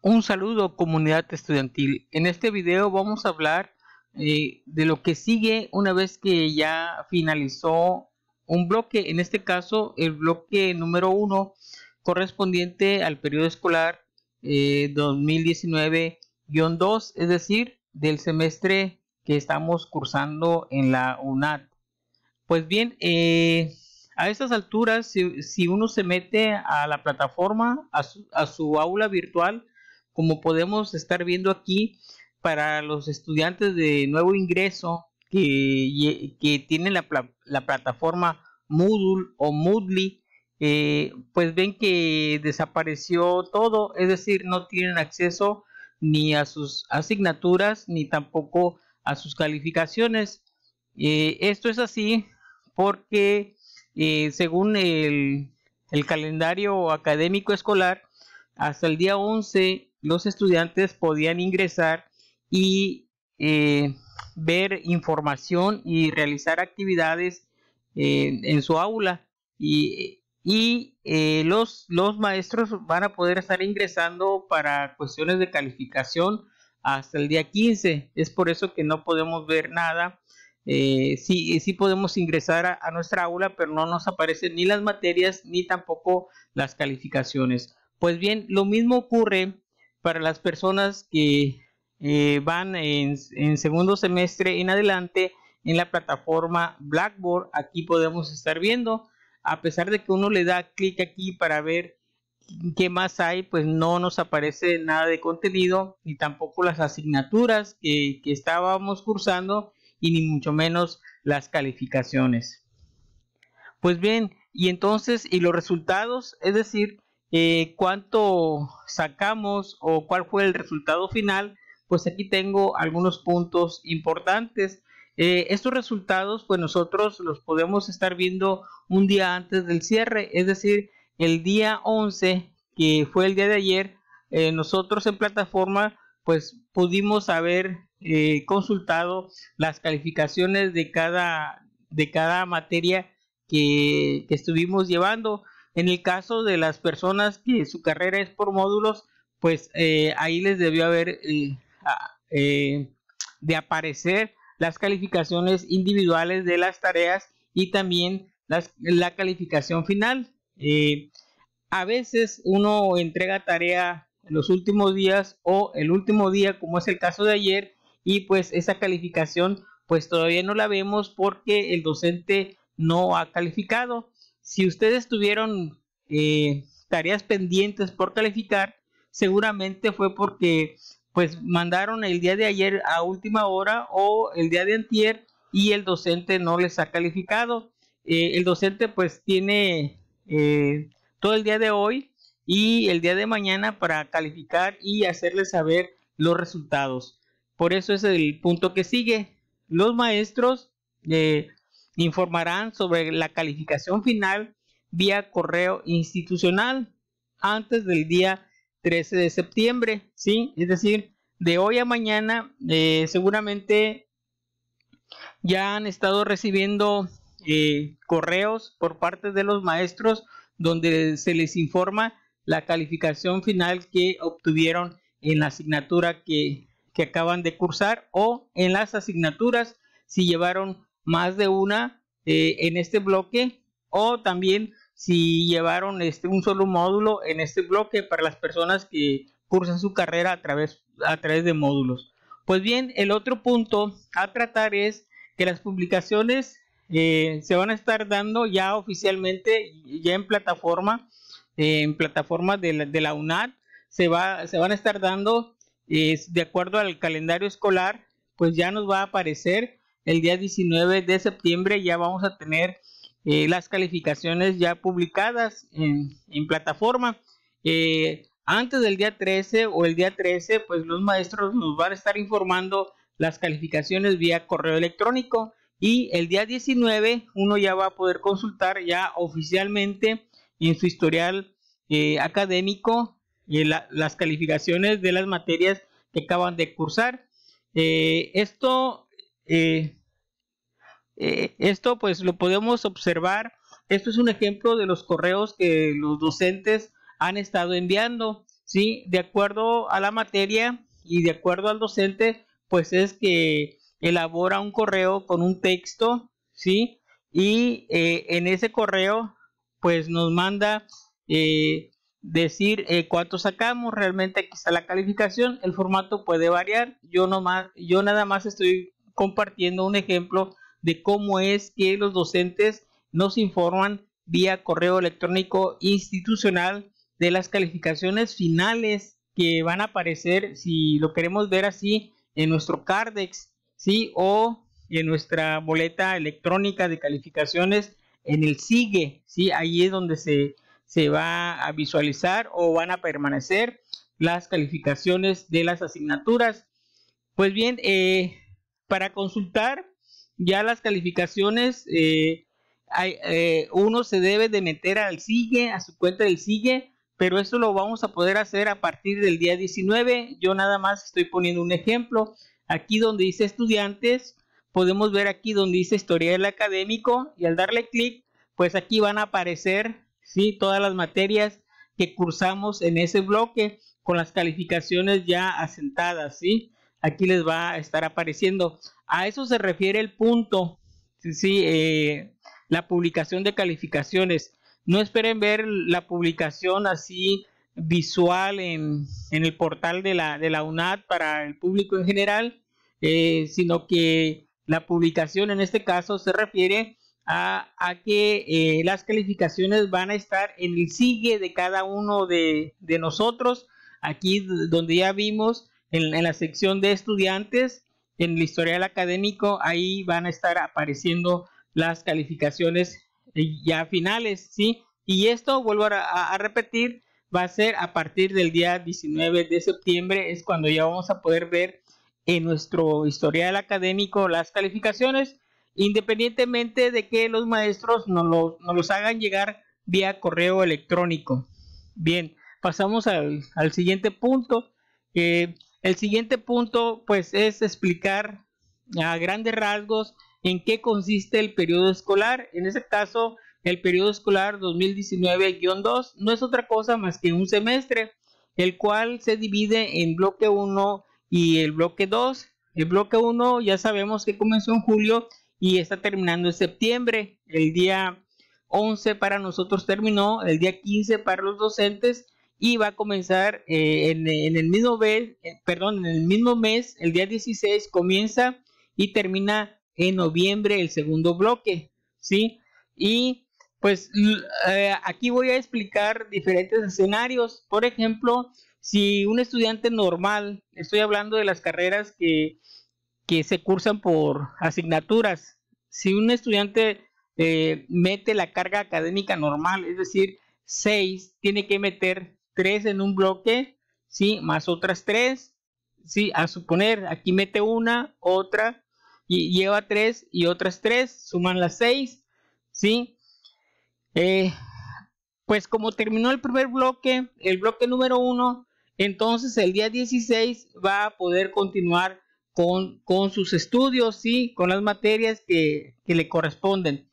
Un saludo comunidad estudiantil. En este video vamos a hablar eh, de lo que sigue una vez que ya finalizó un bloque, en este caso el bloque número 1 correspondiente al periodo escolar 2019-2, eh, es decir, del semestre que estamos cursando en la UNAD. Pues bien, eh, a estas alturas, si, uno se mete a la plataforma, a a su aula virtual, como podemos estar viendo aquí, para los estudiantes de nuevo ingreso que, tienen la, plataforma Moodle o Moodly, eh, pues ven que desapareció todo, es decir, no tienen acceso ni a sus asignaturas ni tampoco a sus calificaciones. Eh, esto es así porque eh, según el, el calendario académico escolar, hasta el día 11 los estudiantes podían ingresar y eh, ver información y realizar actividades eh, en su aula y, y eh, los, los maestros van a poder estar ingresando para cuestiones de calificación hasta el día 15 es por eso que no podemos ver nada sí, sí, podemos ingresar a nuestra aula pero no nos aparecen ni las materias ni tampoco las calificaciones pues bien, lo mismo ocurre para las personas que eh, van en, segundo semestre en adelante en la plataforma Blackboard. Aquí podemos estar viendo, a pesar de que uno le da clic aquí para ver qué más hay, pues no nos aparece nada de contenido, ni tampoco las asignaturas que estábamos cursando, y ni mucho menos las calificaciones. Pues bien, y entonces, y los resultados, es decir, eh, cuánto sacamos o cuál fue el resultado final, pues aquí tengo algunos puntos importantes. Eh, estos resultados, pues nosotros los podemos estar viendo un día antes del cierre, es decir, el día 11, que fue el día de ayer, eh, nosotros en plataforma, pues pudimos haber consultado las calificaciones de cada, de cada materia que estuvimos llevando. En el caso de las personas que su carrera es por módulos, pues eh, ahí les debió haber eh, eh, de aparecer las calificaciones individuales de las tareas y también la calificación final. a veces uno entrega tarea los últimos días o el último día, como es el caso de ayer, y pues esa calificación pues todavía no la vemos porque el docente no ha calificado si ustedes tuvieron eh, tareas pendientes por calificar, seguramente fue porque pues mandaron el día de ayer a última hora o el día de antier y el docente no les ha calificado. Eh, el docente pues tiene eh, todo el día de hoy y el día de mañana para calificar y hacerles saber los resultados. Por eso es el punto que sigue. Los maestros de informarán sobre la calificación final vía correo institucional antes del día 13 de septiembre, ¿sí? Es decir, de hoy a mañana eh, seguramente ya han estado recibiendo eh, correos por parte de los maestros donde se les informa la calificación final que obtuvieron en la asignatura que, que acaban de cursar o en las asignaturas si llevaron más de una eh, en este bloque o también si llevaron este, un solo módulo en este bloque para las personas que cursan su carrera a través, a través de módulos. Pues bien, el otro punto a tratar es que las publicaciones eh, se van a estar dando ya oficialmente, ya en plataforma, eh, en plataforma de la, UNAD, se, va, se van a estar dando de acuerdo al calendario escolar, pues ya nos va a aparecer el día 19 de septiembre ya vamos a tener eh, las calificaciones ya publicadas en, plataforma. Eh, antes del día 13 o el día 13, pues los maestros nos van a estar informando las calificaciones vía correo electrónico y el día 19 uno ya va a poder consultar ya oficialmente en su historial eh, académico las calificaciones de las materias que acaban de cursar. esto eh, eh, esto pues lo podemos observar. Esto es un ejemplo de los correos que los docentes han estado enviando. ¿sí? De acuerdo a la materia y de acuerdo al docente, pues es que elabora un correo con un texto, ¿sí? Y eh, en ese correo, pues nos manda decir cuánto sacamos, realmente aquí está la calificación, el formato puede variar, yo, nomás, yo nada más estoy compartiendo un ejemplo de cómo es que los docentes nos informan vía correo electrónico institucional de las calificaciones finales que van a aparecer, si lo queremos ver así, en nuestro Cardex, ¿sí? O en nuestra boleta electrónica de calificaciones en el SIGUE, ¿sí? Ahí es donde se, se va a visualizar o van a permanecer las calificaciones de las asignaturas. Pues bien, eh, para consultar ya las calificaciones, eh, eh, uno se debe de meter al SIGUE, a su cuenta del SIGUE, pero eso lo vamos a poder hacer a partir del día 19. Yo nada más estoy poniendo un ejemplo. Aquí donde dice estudiantes, podemos ver aquí donde dice historial académico y al darle clic, pues aquí van a aparecer ¿sí? todas las materias que cursamos en ese bloque con las calificaciones ya asentadas, ¿sí? aquí les va a estar apareciendo. A eso se refiere el punto, sí, eh, la publicación de calificaciones. No esperen ver la publicación así visual en, el portal de la, de la, UNAD para el público en general, eh, sino que la publicación en este caso se refiere a, que eh, las calificaciones van a estar en el sigue de cada uno de nosotros, aquí donde ya vimos en, la sección de estudiantes, en el historial académico, ahí van a estar apareciendo las calificaciones eh, ya finales, ¿sí? Y esto, vuelvo a, repetir, va a ser a partir del día 19 de septiembre, es cuando ya vamos a poder ver en nuestro historial académico las calificaciones, independientemente de que los maestros nos, los hagan llegar vía correo electrónico. Bien, pasamos al, siguiente punto. que... Eh, el siguiente punto pues es explicar a grandes rasgos en qué consiste el periodo escolar. En este caso, el periodo escolar 2019-2 no es otra cosa más que un semestre, el cual se divide en bloque 1 y el bloque 2. El bloque 1 ya sabemos que comenzó en julio y está terminando en septiembre. El día 11 para nosotros terminó, el día 15 para los docentes y va a comenzar eh, en, el mismo mes, eh, perdón, en el mismo mes, el día 16 comienza y termina en noviembre el segundo bloque, ¿sí? Y pues eh, aquí voy a explicar diferentes escenarios, por ejemplo, si un estudiante normal, estoy hablando de las carreras que, que se cursan por asignaturas, si un estudiante mete la carga académica normal, es decir, 6, tiene que meter Tres en un bloque, ¿sí? Más otras tres, ¿sí? A suponer, aquí mete una, otra, y lleva tres y otras tres, suman las seis, ¿sí? Eh, pues como terminó el primer bloque, el bloque número uno, entonces el día 16 va a poder continuar con, sus estudios, ¿sí? Con las materias que le corresponden.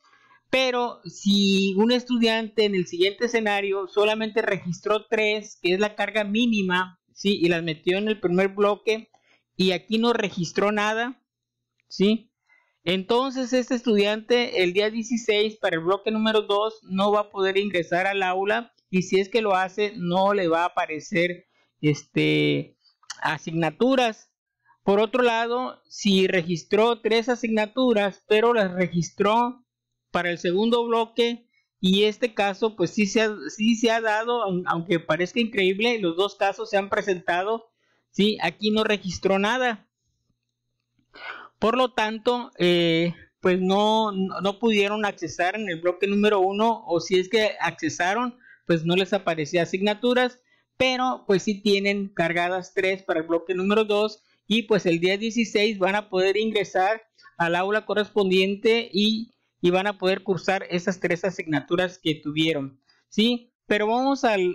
Pero si un estudiante en el siguiente escenario solamente registró tres que es la carga mínima, ¿sí? Y las metió en el primer bloque y aquí no registró nada, ¿sí? Entonces este estudiante el día 16 para el bloque número 2 no va a poder ingresar al aula y si es que lo hace no le va a aparecer este, asignaturas. Por otro lado, si registró tres asignaturas pero las registró para el segundo bloque y este caso pues sí se ha, se ha dado, aunque parezca increíble, los dos casos se han presentado, sí, aquí no registró nada. Por lo tanto, eh, pues no, no pudieron accesar en el bloque número uno o si es que accesaron, pues no les aparecía asignaturas, pero pues sí tienen cargadas tres para el bloque número 2 y pues el día 16 van a poder ingresar al aula correspondiente y van a poder cursar esas tres asignaturas que tuvieron, ¿sí? Pero vamos al,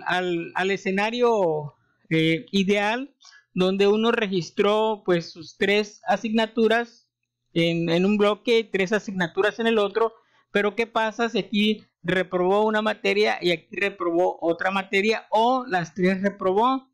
escenario eh, ideal donde uno registró pues sus tres asignaturas en, un bloque, tres asignaturas en el otro, pero ¿qué pasa si aquí reprobó una materia y aquí reprobó otra materia o las tres reprobó?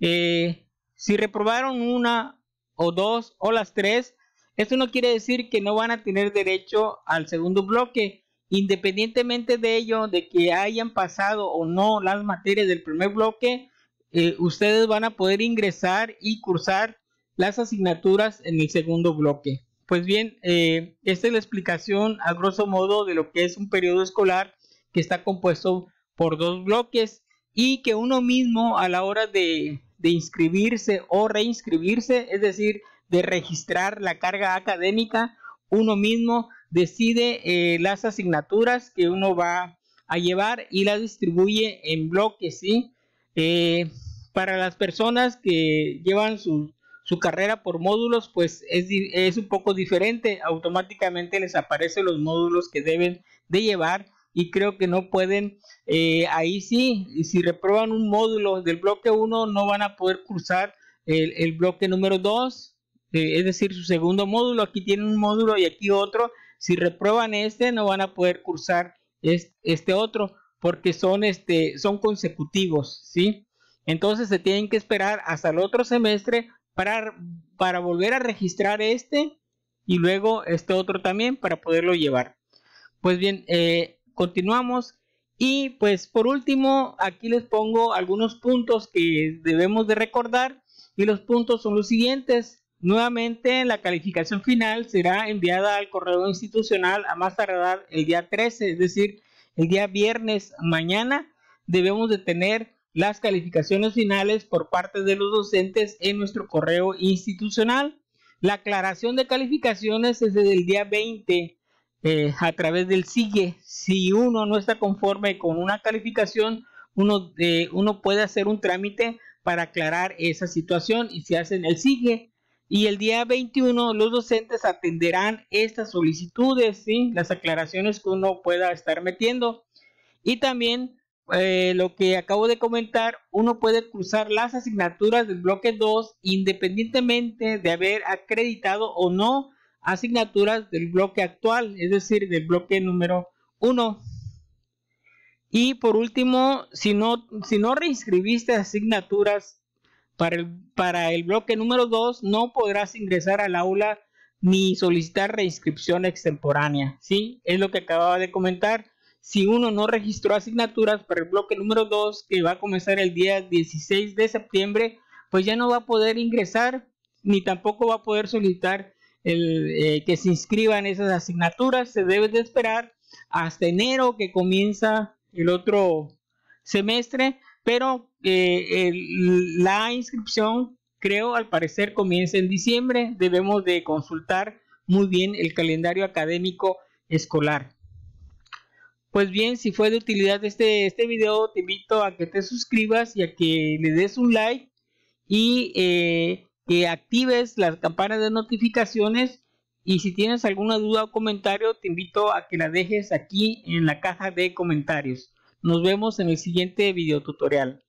Eh, si reprobaron una o dos o las tres, esto no quiere decir que no van a tener derecho al segundo bloque. Independientemente de ello, de que hayan pasado o no las materias del primer bloque, eh, ustedes van a poder ingresar y cursar las asignaturas en el segundo bloque. Pues bien, eh, esta es la explicación a grosso modo de lo que es un periodo escolar que está compuesto por dos bloques y que uno mismo a la hora de inscribirse o reinscribirse, es decir, de registrar la carga académica, uno mismo decide eh, las asignaturas que uno va a llevar y las distribuye en bloques, ¿sí? Eh, para las personas que llevan su, carrera por módulos, pues es, es, un poco diferente, automáticamente les aparecen los módulos que deben de llevar y creo que no pueden, eh, ahí sí, y si reprueban un módulo del bloque 1 no van a poder cursar el, el bloque número 2 es decir, su segundo módulo. Aquí tienen un módulo y aquí otro. Si reprueban este, no van a poder cursar este otro porque son, este, son consecutivos, ¿sí? Entonces se tienen que esperar hasta el otro semestre para, para volver a registrar este y luego este otro también para poderlo llevar. Pues bien, eh, continuamos. Y pues por último, aquí les pongo algunos puntos que debemos de recordar. Y los puntos son los siguientes. Nuevamente, la calificación final será enviada al correo institucional a más tardar el día 13, es decir, el día viernes mañana debemos de tener las calificaciones finales por parte de los docentes en nuestro correo institucional. La aclaración de calificaciones es desde el día 20 eh, a través del SIGUE. Si uno no está conforme con una calificación, uno, eh, uno puede hacer un trámite para aclarar esa situación y se hace en el SIGUE y el día 21 los docentes atenderán estas solicitudes, ¿sí? las aclaraciones que uno pueda estar metiendo. Y también eh, lo que acabo de comentar, uno puede cruzar las asignaturas del bloque 2 independientemente de haber acreditado o no asignaturas del bloque actual, es decir, del bloque número 1. Y por último, si no, si no reinscribiste asignaturas para el, para el bloque número 2 no podrás ingresar al aula ni solicitar reinscripción extemporánea. ¿sí? Es lo que acababa de comentar. Si uno no registró asignaturas para el bloque número 2, que va a comenzar el día 16 de septiembre, pues ya no va a poder ingresar ni tampoco va a poder solicitar el, eh, que se inscriban esas asignaturas. Se debe de esperar hasta enero que comienza el otro semestre pero eh, la inscripción creo al parecer comienza en diciembre, debemos de consultar muy bien el calendario académico escolar. Pues bien, si fue de utilidad este, este video, te invito a que te suscribas y a que le des un like y eh, que actives las campanas de notificaciones. Y si tienes alguna duda o comentario, te invito a que la dejes aquí en la caja de comentarios. Nos vemos en el siguiente video tutorial.